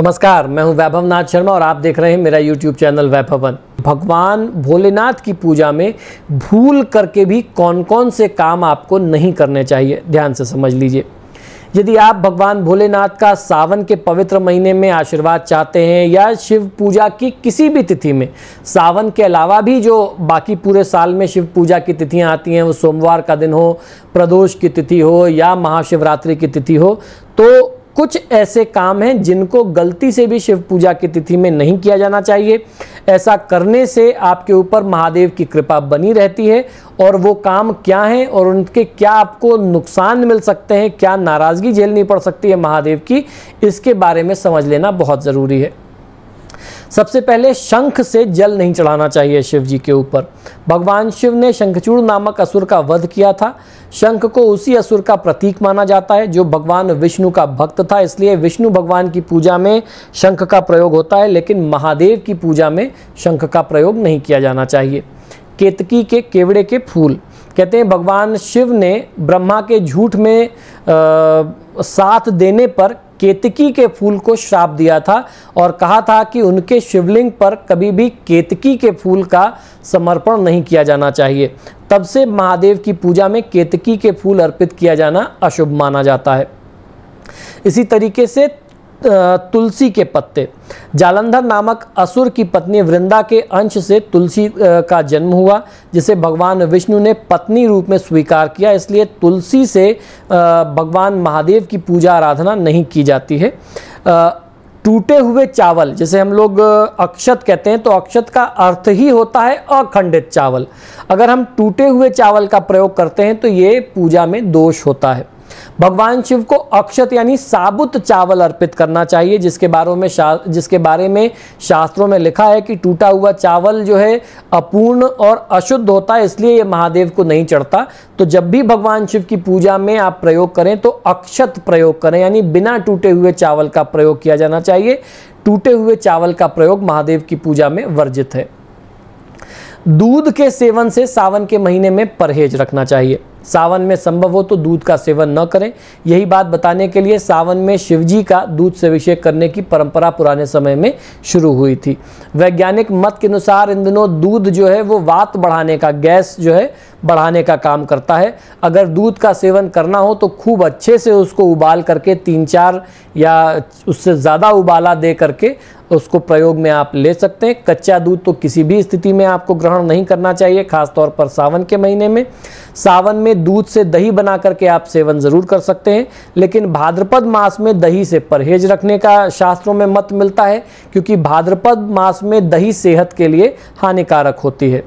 नमस्कार मैं हूं वैभव नाथ शर्मा और आप देख रहे हैं मेरा यूट्यूब चैनल वैभवन भगवान भोलेनाथ की पूजा में भूल करके भी कौन कौन से काम आपको नहीं करने चाहिए ध्यान से समझ लीजिए यदि आप भगवान भोलेनाथ का सावन के पवित्र महीने में आशीर्वाद चाहते हैं या शिव पूजा की किसी भी तिथि में सावन के अलावा भी जो बाकी पूरे साल में शिव पूजा की तिथियां आती हैं वो सोमवार का दिन हो प्रदोष की तिथि हो या महाशिवरात्रि की तिथि हो तो कुछ ऐसे काम हैं जिनको गलती से भी शिव पूजा की तिथि में नहीं किया जाना चाहिए ऐसा करने से आपके ऊपर महादेव की कृपा बनी रहती है और वो काम क्या हैं और उनके क्या आपको नुकसान मिल सकते हैं क्या नाराज़गी झेलनी पड़ सकती है महादेव की इसके बारे में समझ लेना बहुत ज़रूरी है सबसे पहले शंख से जल नहीं चढ़ाना चाहिए शिव जी के ऊपर भगवान शिव ने शंखचूड़ नामक असुर का वध किया था शंख को उसी असुर का प्रतीक माना जाता है जो भगवान विष्णु का भक्त था इसलिए विष्णु भगवान की पूजा में शंख का प्रयोग होता है लेकिन महादेव की पूजा में शंख का प्रयोग नहीं किया जाना चाहिए केतकी के केवड़े के फूल कहते हैं भगवान शिव ने ब्रह्मा के झूठ में आ, साथ देने पर केतकी के फूल को श्राप दिया था और कहा था कि उनके शिवलिंग पर कभी भी केतकी के फूल का समर्पण नहीं किया जाना चाहिए तब से महादेव की पूजा में केतकी के फूल अर्पित किया जाना अशुभ माना जाता है इसी तरीके से तुलसी के पत्ते जालंधर नामक असुर की पत्नी वृंदा के अंश से तुलसी का जन्म हुआ जिसे भगवान विष्णु ने पत्नी रूप में स्वीकार किया इसलिए तुलसी से भगवान महादेव की पूजा आराधना नहीं की जाती है टूटे हुए चावल जैसे हम लोग अक्षत कहते हैं तो अक्षत का अर्थ ही होता है अखंडित चावल अगर हम टूटे हुए चावल का प्रयोग करते हैं तो ये पूजा में दोष होता है भगवान शिव को अक्षत यानी साबुत चावल अर्पित करना चाहिए जिसके बारे में जिसके बारे में शास्त्रों में लिखा है कि टूटा हुआ चावल जो है अपूर्ण और अशुद्ध होता है इसलिए ये महादेव को नहीं चढ़ता तो जब भी भगवान शिव की पूजा में आप प्रयोग करें तो अक्षत प्रयोग करें यानी बिना टूटे हुए चावल का प्रयोग किया जाना चाहिए टूटे हुए चावल का प्रयोग महादेव की पूजा में वर्जित है दूध के सेवन से सावन के महीने में परहेज रखना चाहिए सावन में संभव हो तो दूध का सेवन न करें यही बात बताने के लिए सावन में शिवजी का दूध से अभिषेक करने की परंपरा पुराने समय में शुरू हुई थी वैज्ञानिक मत के अनुसार इन दिनों दूध जो है वो वात बढ़ाने का गैस जो है बढ़ाने का काम करता है अगर दूध का सेवन करना हो तो खूब अच्छे से उसको उबाल करके तीन चार या उससे ज़्यादा उबाला दे करके उसको प्रयोग में आप ले सकते हैं कच्चा दूध तो किसी भी स्थिति में आपको ग्रहण नहीं करना चाहिए खासतौर पर सावन के महीने में सावन में दूध से दही बना करके आप सेवन जरूर कर सकते हैं लेकिन भाद्रपद मास में दही से परहेज रखने का शास्त्रों में मत मिलता है क्योंकि भाद्रपद मास में दही सेहत के लिए हानिकारक होती है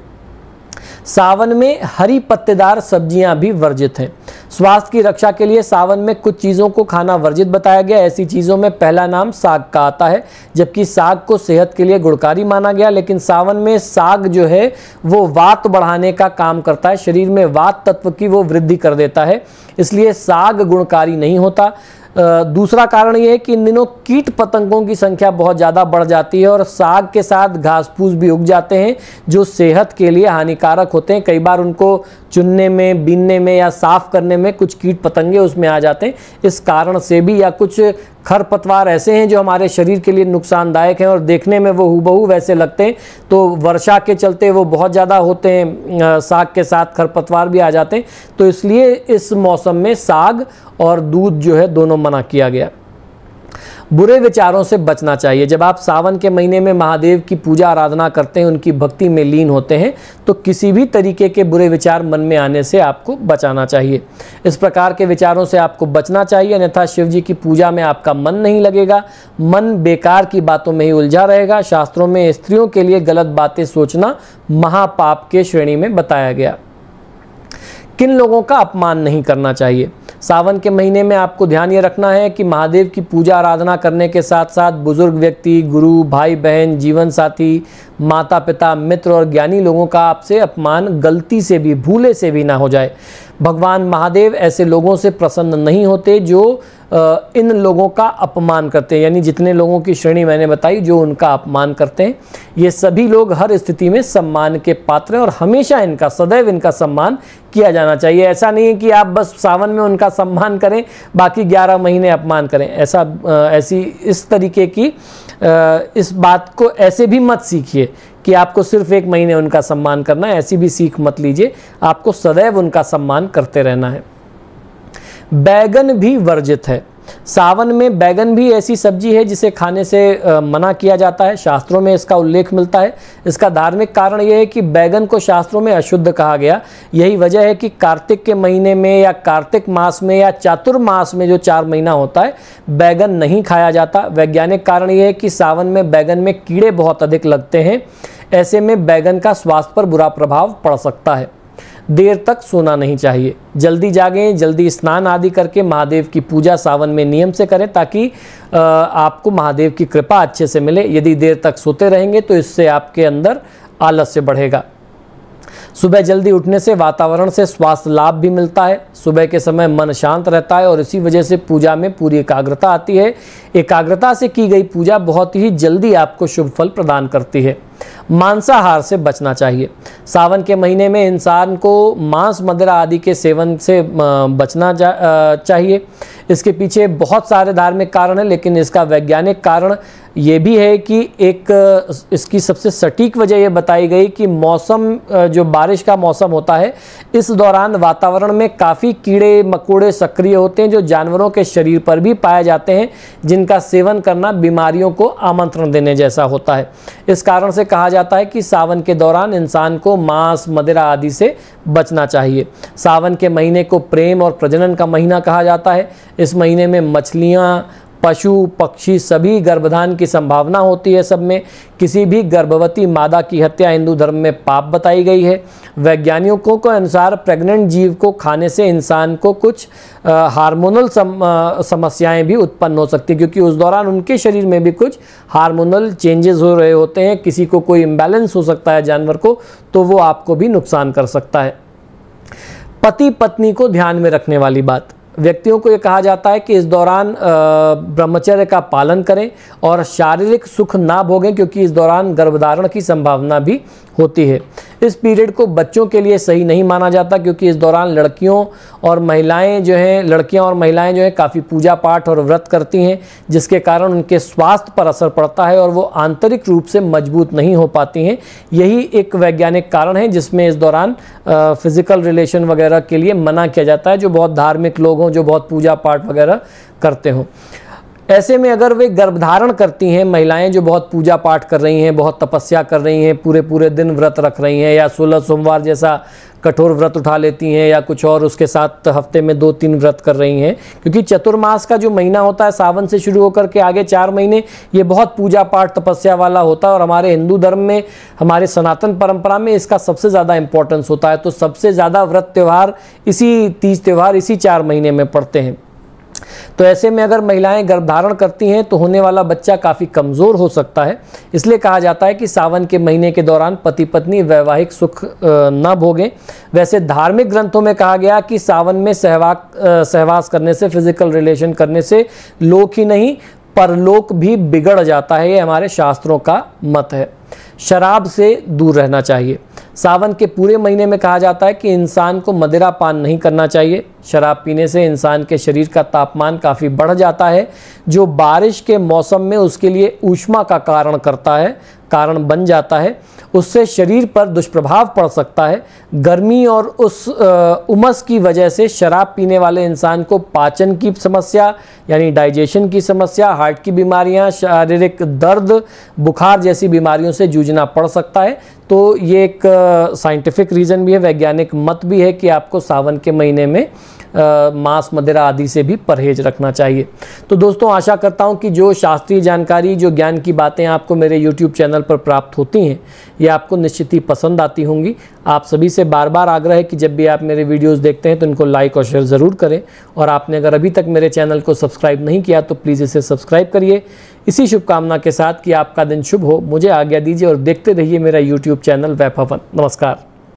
सावन में हरी पत्तेदार सब्जियां भी वर्जित हैं स्वास्थ्य की रक्षा के लिए सावन में कुछ चीज़ों को खाना वर्जित बताया गया ऐसी चीज़ों में पहला नाम साग का आता है जबकि साग को सेहत के लिए गुणकारी माना गया लेकिन सावन में साग जो है वो वात बढ़ाने का काम करता है शरीर में वात तत्व की वो वृद्धि कर देता है इसलिए साग गुणकारी नहीं होता दूसरा कारण ये है कि इन दिनों कीट पतंगों की संख्या बहुत ज़्यादा बढ़ जाती है और साग के साथ घास फूस भी उग जाते हैं जो सेहत के लिए हानिकारक होते हैं कई बार उनको चुनने में बीनने में या साफ़ करने में कुछ कीट पतंगे उसमें आ जाते हैं इस कारण से भी या कुछ खरपतवार ऐसे हैं जो हमारे शरीर के लिए नुकसानदायक हैं और देखने में वो हूबहू वैसे लगते हैं तो वर्षा के चलते वो बहुत ज़्यादा होते हैं साग के साथ खरपतवार भी आ जाते हैं तो इसलिए इस मौसम में साग और दूध जो है दोनों मना किया गया बुरे विचारों से बचना चाहिए जब आप सावन के महीने में महादेव की पूजा आराधना करते हैं उनकी भक्ति में लीन होते हैं तो किसी भी तरीके के बुरे विचार मन में आने से आपको बचाना चाहिए इस प्रकार के विचारों से आपको बचना चाहिए अन्यथा शिव जी की पूजा में आपका मन नहीं लगेगा मन बेकार की बातों में ही उलझा रहेगा शास्त्रों में स्त्रियों के लिए गलत बातें सोचना महापाप के श्रेणी में बताया गया किन लोगों का अपमान नहीं करना चाहिए सावन के महीने में आपको ध्यान ये रखना है कि महादेव की पूजा आराधना करने के साथ साथ बुजुर्ग व्यक्ति गुरु भाई बहन जीवन साथी माता पिता मित्र और ज्ञानी लोगों का आपसे अपमान गलती से भी भूले से भी ना हो जाए भगवान महादेव ऐसे लोगों से प्रसन्न नहीं होते जो इन लोगों का अपमान करते हैं यानी जितने लोगों की श्रेणी मैंने बताई जो उनका अपमान करते हैं ये सभी लोग हर स्थिति में सम्मान के पात्र हैं और हमेशा इनका सदैव इनका सम्मान किया जाना चाहिए ऐसा नहीं है कि आप बस सावन में उनका सम्मान करें बाकी ग्यारह महीने अपमान करें ऐसा ऐसी इस तरीके की इस बात को ऐसे भी मत सीखिए कि आपको सिर्फ एक महीने उनका सम्मान करना है ऐसी भी सीख मत लीजिए आपको सदैव उनका सम्मान करते रहना है बैगन भी वर्जित है सावन में बैगन भी ऐसी सब्जी है जिसे खाने से मना किया जाता है शास्त्रों में इसका उल्लेख मिलता है इसका धार्मिक कारण यह है कि बैगन को शास्त्रों में अशुद्ध कहा गया यही वजह है कि कार्तिक के महीने में या कार्तिक मास में या चातुर्मास में जो चार महीना होता है बैगन नहीं खाया जाता वैज्ञानिक कारण यह है कि सावन में बैगन में कीड़े बहुत अधिक लगते हैं ऐसे में बैगन का स्वास्थ्य पर बुरा प्रभाव पड़ सकता है देर तक सोना नहीं चाहिए जल्दी जागें जल्दी स्नान आदि करके महादेव की पूजा सावन में नियम से करें ताकि आपको महादेव की कृपा अच्छे से मिले यदि देर तक सोते रहेंगे तो इससे आपके अंदर आलस्य बढ़ेगा सुबह जल्दी उठने से वातावरण से स्वास्थ्य लाभ भी मिलता है सुबह के समय मन शांत रहता है और इसी वजह से पूजा में पूरी एकाग्रता आती है एकाग्रता से की गई पूजा बहुत ही जल्दी आपको शुभ फल प्रदान करती है मांसाहार से बचना चाहिए सावन के महीने में इंसान को मांस मदिरा आदि के सेवन से बचना चाहिए इसके पीछे बहुत सारे धार्मिक कारण हैं लेकिन इसका वैज्ञानिक कारण ये भी है कि एक इसकी सबसे सटीक वजह यह बताई गई कि मौसम जो बारिश का मौसम होता है इस दौरान वातावरण में काफ़ी कीड़े मकोड़े सक्रिय होते हैं जो जानवरों के शरीर पर भी पाए जाते हैं जिन जिनका सेवन करना बीमारियों को आमंत्रण देने जैसा होता है इस कारण से कहा जाता है कि सावन के दौरान इंसान को मांस मदिरा आदि से बचना चाहिए सावन के महीने को प्रेम और प्रजनन का महीना कहा जाता है इस महीने में मछलियाँ पशु पक्षी सभी गर्भधान की संभावना होती है सब में किसी भी गर्भवती मादा की हत्या हिंदू धर्म में पाप बताई गई है वैज्ञानिकों के अनुसार प्रेग्नेंट जीव को खाने से इंसान को कुछ हार्मोनल सम, समस्याएं भी उत्पन्न हो सकती क्योंकि उस दौरान उनके शरीर में भी कुछ हार्मोनल चेंजेस हो रहे होते हैं किसी को कोई इम्बैलेंस हो सकता है जानवर को तो वो आपको भी नुकसान कर सकता है पति पत्नी को ध्यान में रखने वाली बात व्यक्तियों को ये कहा जाता है कि इस दौरान ब्रह्मचर्य का पालन करें और शारीरिक सुख ना भोगें क्योंकि इस दौरान गर्भधारण की संभावना भी होती है इस पीरियड को बच्चों के लिए सही नहीं माना जाता क्योंकि इस दौरान लड़कियों और महिलाएं जो हैं लड़कियां और महिलाएं जो हैं काफ़ी पूजा पाठ और व्रत करती हैं जिसके कारण उनके स्वास्थ्य पर असर पड़ता है और वो आंतरिक रूप से मजबूत नहीं हो पाती हैं यही एक वैज्ञानिक कारण है जिसमें इस दौरान फिज़िकल रिलेशन वगैरह के लिए मना किया जाता है जो बहुत धार्मिक लोग हों जो बहुत पूजा पाठ वगैरह करते हों ऐसे में अगर वे गर्भधारण करती हैं महिलाएं जो बहुत पूजा पाठ कर रही हैं बहुत तपस्या कर रही हैं पूरे पूरे दिन व्रत रख रही हैं या सोलह सोमवार जैसा कठोर व्रत उठा लेती हैं या कुछ और उसके साथ हफ्ते में दो तीन व्रत कर रही हैं क्योंकि चतुर्मास का जो महीना होता है सावन से शुरू होकर के आगे चार महीने ये बहुत पूजा पाठ तपस्या वाला होता है और हमारे हिंदू धर्म में हमारे सनातन परंपरा में इसका सबसे ज़्यादा इंपॉर्टेंस होता है तो सबसे ज़्यादा व्रत त्यौहार इसी तीज त्यौहार इसी चार महीने में पड़ते हैं तो ऐसे में अगर महिलाएं गर्भधारण करती हैं तो होने वाला बच्चा काफ़ी कमज़ोर हो सकता है इसलिए कहा जाता है कि सावन के महीने के दौरान पति पत्नी वैवाहिक सुख न भोगें वैसे धार्मिक ग्रंथों में कहा गया कि सावन में सहवाग सहवास करने से फिजिकल रिलेशन करने से लोक ही नहीं परलोक भी बिगड़ जाता है ये हमारे शास्त्रों का मत है शराब से दूर रहना चाहिए सावन के पूरे महीने में कहा जाता है कि इंसान को मदिरा पान नहीं करना चाहिए शराब पीने से इंसान के शरीर का तापमान काफ़ी बढ़ जाता है जो बारिश के मौसम में उसके लिए ऊष्मा का कारण करता है कारण बन जाता है उससे शरीर पर दुष्प्रभाव पड़ सकता है गर्मी और उस उमस की वजह से शराब पीने वाले इंसान को पाचन की समस्या यानी डाइजेशन की समस्या हार्ट की बीमारियां शारीरिक दर्द बुखार जैसी बीमारियों से जूझना पड़ सकता है तो ये एक साइंटिफिक रीज़न भी है वैज्ञानिक मत भी है कि आपको सावन के महीने में आ, मांस मदिरा आदि से भी परहेज रखना चाहिए तो दोस्तों आशा करता हूँ कि जो शास्त्रीय जानकारी जो ज्ञान की बातें आपको मेरे यूट्यूब चैनल पर प्राप्त होती हैं ये आपको निश्चित ही पसंद आती होंगी आप सभी से बार बार आग्रह है कि जब भी आप मेरे वीडियोस देखते हैं तो इनको लाइक और शेयर ज़रूर करें और आपने अगर अभी तक मेरे चैनल को सब्सक्राइब नहीं किया तो प्लीज़ इसे सब्सक्राइब करिए इसी शुभकामना के साथ कि आपका दिन शुभ हो मुझे आज्ञा दीजिए और देखते रहिए मेरा यूट्यूब चैनल वैभवन नमस्कार